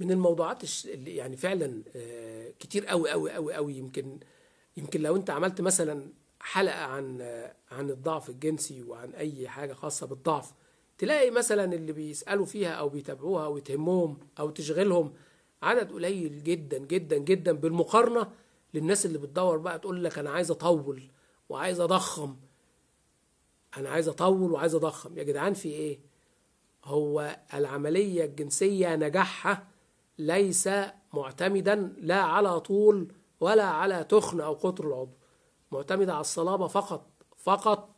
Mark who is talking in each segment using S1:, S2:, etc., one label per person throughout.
S1: من الموضوعات اللي يعني فعلا آه، كتير قوي قوي قوي قوي يمكن يمكن لو انت عملت مثلا حلقه عن آه، عن الضعف الجنسي وعن اي حاجه خاصه بالضعف تلاقي مثلا اللي بيسالوا فيها او بيتابعوها وتهمهم او تشغلهم عدد قليل جدا جدا جدا بالمقارنه للناس اللي بتدور بقى تقول لك انا عايز اطول وعايز اضخم انا عايز اطول وعايز اضخم يا جدعان في ايه هو العمليه الجنسيه نجاحها ليس معتمدا لا على طول ولا على تخن أو قطر العضو معتمد على الصلابة فقط فقط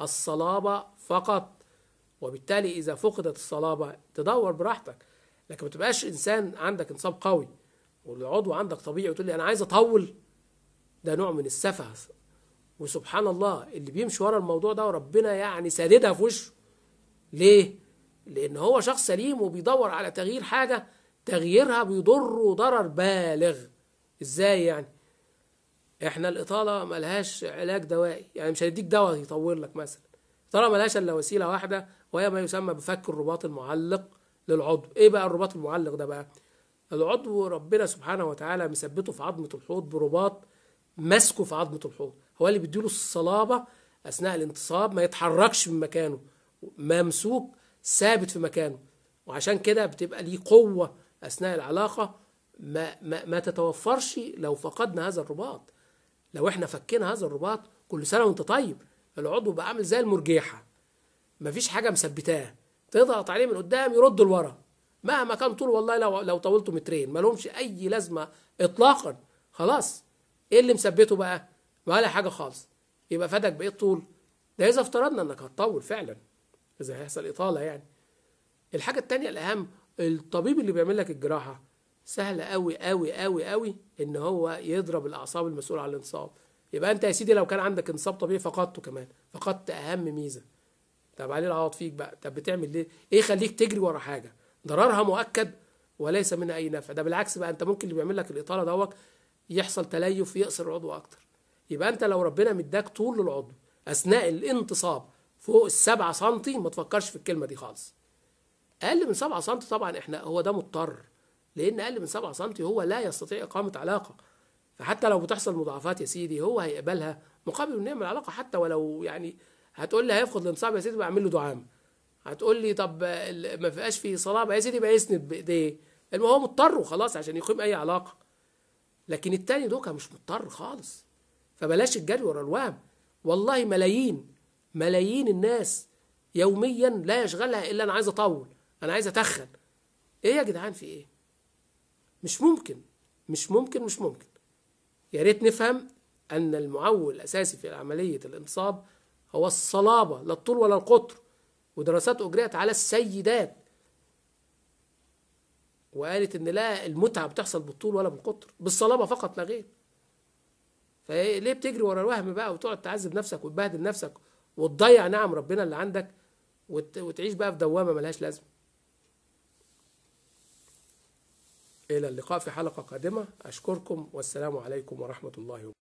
S1: الصلابة فقط وبالتالي إذا فقدت الصلابة تدور براحتك لكن ما تبقاش إنسان عندك إنصاب قوي والعضو عندك طبيعي وتقول لي أنا عايز أطول ده نوع من السفه وسبحان الله اللي بيمشي ورا الموضوع ده وربنا يعني ساددها في وشه ليه؟ لأن هو شخص سليم وبيدور على تغيير حاجة تغييرها بيضره ضرر بالغ ازاي يعني احنا الاطاله ملهاش علاج دوائي يعني مش هنديك دواء يطول لك مثلا ترى ملهاش الا وسيله واحده وهي ما يسمى بفك الرباط المعلق للعضو ايه بقى الرباط المعلق ده بقى العضو ربنا سبحانه وتعالى مثبته في عظمه الحوض برباط ماسكه في عظمه الحوض هو اللي بيديله الصلابه اثناء الانتصاب ما يتحركش من مكانه ممسوك ثابت في مكانه وعشان كده بتبقى ليه قوه أثناء العلاقة ما, ما, ما تتوفرش لو فقدنا هذا الرباط لو احنا فكينا هذا الرباط كل سنة وانت طيب العضو بقى عامل زي المرجيحة مفيش حاجة مثبتاه تضغط عليه من قدام يرد لورا مهما كان طول والله لو لو طولته مترين ملهمش أي لازمة إطلاقا خلاص إيه اللي مثبته بقى؟ ولا حاجة خالص يبقى فادك بإيه الطول؟ ده إذا افترضنا إنك هتطول فعلا إذا هيحصل إطالة يعني الحاجة التانية الأهم الطبيب اللي بيعمل لك الجراحه سهل قوي قوي قوي قوي ان هو يضرب الاعصاب المسؤوله عن الانصاب يبقى انت يا سيدي لو كان عندك انصاب طبيعي فقدته كمان فقدت اهم ميزه طب عليه العوض فيك بقى طب بتعمل ليه ايه خليك تجري ورا حاجه ضررها مؤكد وليس منها اي نفع ده بالعكس بقى انت ممكن اللي بيعمل لك الاطاله دوت يحصل تليف يقصر العضو اكتر يبقى انت لو ربنا مداك طول للعضو اثناء الانتصاب فوق السبعة سنتي ما تفكرش في الكلمه دي خالص اقل من 7 سم طبعا احنا هو ده مضطر لان اقل من 7 سم هو لا يستطيع اقامه علاقه فحتى لو بتحصل مضاعفات يا سيدي هو هيقبلها مقابل انه يعمل علاقه حتى ولو يعني هتقول لي هيفقد الانصاب يا سيدي بعمل له دعام هتقول لي طب ما فيهاش في صلاه يا سيدي بقى يسند بايديه المهم هو مضطر وخلاص عشان يقيم اي علاقه لكن التاني دوكا مش مضطر خالص فبلاش الجري ورا الوهم والله ملايين ملايين الناس يوميا لا يشغلها الا انا عايز اطول انا عايز اتخن ايه يا جدعان في ايه مش ممكن مش ممكن مش ممكن يا ريت نفهم ان المعول الاساسي في عمليه الانصاب هو الصلابه لا الطول ولا القطر ودراسات اجريت على السيدات وقالت ان لا المتعه بتحصل بالطول ولا بالقطر بالصلابه فقط لا غير فليه بتجري ورا الوهم بقى وتقعد تعذب نفسك وتبهدل نفسك وتضيع نعم ربنا اللي عندك وتعيش بقى في دوامه ملهاش لازمه إلى اللقاء في حلقة قادمة أشكركم والسلام عليكم ورحمة الله وبركاته